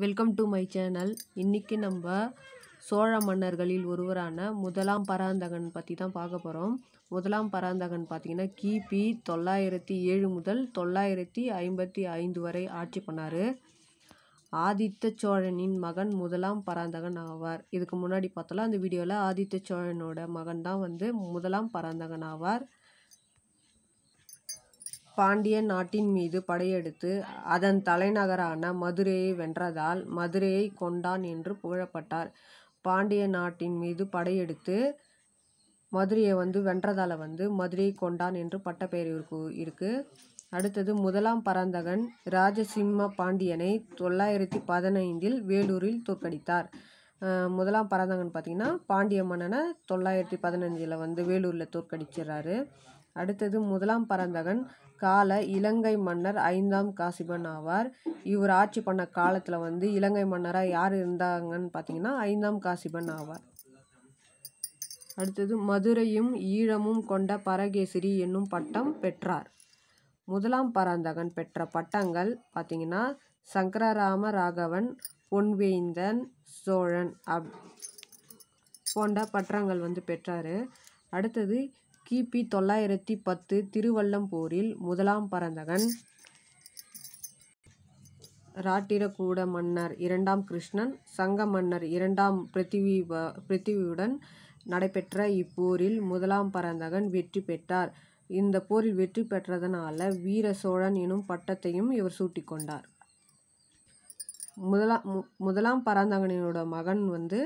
welcome to my channel இன்றைக்கி நம்ம சோழ மன்னர்களில் ஒருவரான முதலாம் பராந்தகன் பற்றி தான் பார்க்க போகிறோம் முதலாம் பராந்தகன் பார்த்திங்கன்னா கிபி தொள்ளாயிரத்தி ஏழு முதல் தொள்ளாயிரத்தி ஐம்பத்தி ஐந்து வரை ஆட்சி பண்ணார் ஆதித்த சோழனின் மகன் முதலாம் பராந்தகன் ஆவார் இதுக்கு முன்னாடி பார்த்தோம்னா அந்த வீடியோவில் ஆதித்த சோழனோட மகன் தான் வந்து முதலாம் பராந்தகன் ஆவார் பாண்டிய நாட்டின் மீது படையெடுத்து அதன் தலைநகரான மதுரையை வென்றதால் மதுரையைக் கொண்டான் என்று புகழப்பட்டார் பாண்டிய நாட்டின் மீது படையெடுத்து மதுரையை வந்து வென்றதால் வந்து மதுரையை கொண்டான் என்று பட்டப்பெயர் இருக்கு இருக்குது அடுத்தது முதலாம் பரந்தகன் ராஜசிம்ம பாண்டியனை தொள்ளாயிரத்தி பதினைந்தில் வேலூரில் தோற்கடித்தார் முதலாம் பரந்தகன் பார்த்திங்கன்னா பாண்டிய மன்னனை தொள்ளாயிரத்தி பதினஞ்சில் வந்து வேலூரில் தோற்கடிச்சிடுறாரு அடுத்தது முதலாம் பரந்தகன் கால இலங்கை மன்னர் ஐந்தாம் காசிபன் ஆவார் இவர் ஆட்சி பண்ண காலத்தில் வந்து இலங்கை மன்னராக யார் இருந்தாங்கன்னு பார்த்தீங்கன்னா ஐந்தாம் காசிபன் ஆவார் அடுத்தது மதுரையும் ஈழமும் கொண்ட பரகேசரி என்னும் பட்டம் பெற்றார் முதலாம் பராந்தகன் பெற்ற பட்டங்கள் பார்த்தீங்கன்னா சங்கரராம ராகவன் பொன்வேந்தன் சோழன் அப் போன்ற பட்டங்கள் வந்து பெற்றார் அடுத்தது கிபி தொள்ளாயிரத்தி பத்து திருவள்ளம்பூரில் முதலாம் பரந்தகன் ராட்டிரக்கூட மன்னர் இரண்டாம் கிருஷ்ணன் சங்க மன்னர் இரண்டாம் பிருத்திவி பிரித்திவியுடன் நடைபெற்ற இப்போரில் முதலாம் பரந்தகன் வெற்றி பெற்றார் இந்த போரில் வெற்றி பெற்றதனால வீர சோழன் எனும் பட்டத்தையும் இவர் சூட்டிக்கொண்டார் முதலாம் முதலாம் பராந்தகனோட மகன் வந்து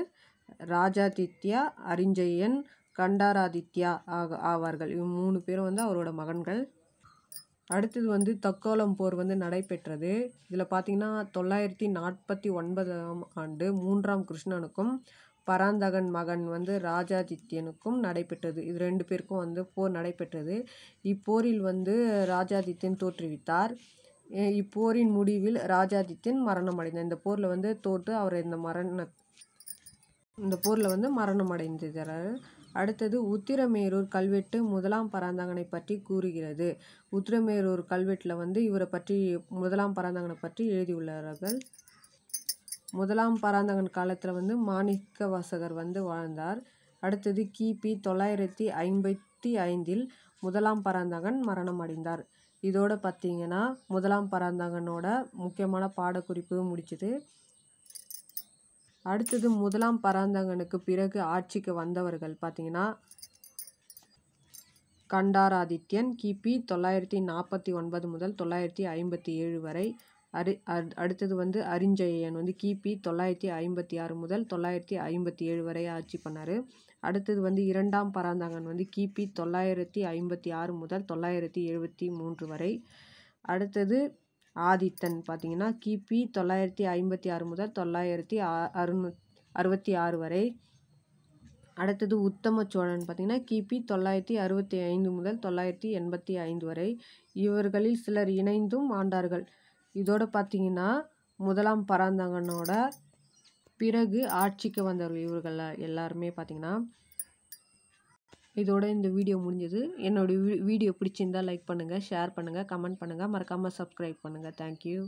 ராஜாதித்யா அரிஞ்சயன் கண்டாராதித்யா ஆக ஆவார்கள் இவ் மூணு பேரும் வந்து அவரோட மகன்கள் அடுத்தது வந்து தக்கோலம் போர் வந்து நடைபெற்றது இதில் பார்த்திங்கன்னா தொள்ளாயிரத்தி நாற்பத்தி ஒன்பதாம் ஆண்டு மூன்றாம் கிருஷ்ணனுக்கும் பராந்தகன் மகன் வந்து ராஜாதித்யனுக்கும் நடைபெற்றது இது ரெண்டு பேருக்கும் வந்து போர் நடைபெற்றது இப்போரில் வந்து ராஜாதித்யன் தோற்றுவித்தார் இப்போரின் முடிவில் ராஜாதித்யன் மரணம் அடைந்தார் இந்த போரில் வந்து தோற்று அவர் இந்த மரண இந்த போரில் வந்து மரணம் அடைந்திருக்கிறார் அடுத்தது உத்திரமேரூர் கல்வெட்டு முதலாம் பராந்தகனை பற்றி கூறுகிறது உத்திரமேரூர் கல்வெட்டில் வந்து இவரை பற்றி முதலாம் பராந்தகனை பற்றி எழுதியுள்ளார்கள் முதலாம் பராந்தகன் காலத்தில் வந்து மாணிக்க வாசகர் வந்து வாழ்ந்தார் அடுத்தது கிபி தொள்ளாயிரத்தி ஐம்பத்தி ஐந்தில் முதலாம் பராந்தகன் மரணம் அடைந்தார் இதோடு பார்த்தீங்கன்னா முதலாம் பராந்தகனோட முக்கியமான பாடக்குறிப்பு முடிச்சுது அடுத்தது முதலாம் பராந்தகனுக்கு பிறகு ஆட்சிக்கு வந்தவர்கள் பார்த்தீங்கன்னா கண்டாராதித்யன் கிபி தொள்ளாயிரத்தி நாற்பத்தி ஒன்பது முதல் தொள்ளாயிரத்தி ஐம்பத்தி ஏழு வரை அரி அடுத்தது வந்து அரிஞ்சயன் வந்து கிபி தொள்ளாயிரத்தி ஐம்பத்தி ஆறு முதல் தொள்ளாயிரத்தி ஐம்பத்தி ஏழு வரை ஆட்சி பண்ணார் அடுத்தது வந்து இரண்டாம் பராந்தகன் வந்து கிபி தொள்ளாயிரத்தி ஐம்பத்தி ஆறு முதல் தொள்ளாயிரத்தி எழுபத்தி மூன்று வரை அடுத்தது ஆதித்தன் பார்த்தீங்கன்னா கிபி தொள்ளாயிரத்தி ஐம்பத்தி ஆறு முதல் தொள்ளாயிரத்தி அறுபத்தி ஆறு வரை அடுத்தது உத்தம சோழன் பார்த்திங்கன்னா கிபி தொள்ளாயிரத்தி அறுபத்தி ஐந்து முதல் தொள்ளாயிரத்தி எண்பத்தி ஐந்து வரை இவர்களில் சிலர் இணைந்தும் ஆண்டார்கள் இதோடு பார்த்தீங்கன்னா முதலாம் பராந்தகனோட பிறகு ஆட்சிக்கு வந்தவர்கள் இவர்கள் எல்லாருமே பார்த்திங்கன்னா இதோட இந்த வீடியோ முடிஞ்சது என்னுடைய வீடியோ பிடிச்சிருந்தால் லைக் பண்ணுங்கள் ஷேர் பண்ணுங்கள் கமெண்ட் பண்ணுங்கள் மறக்காமல் சப்ஸ்கிரைப் பண்ணுங்கள் தேங்க்யூ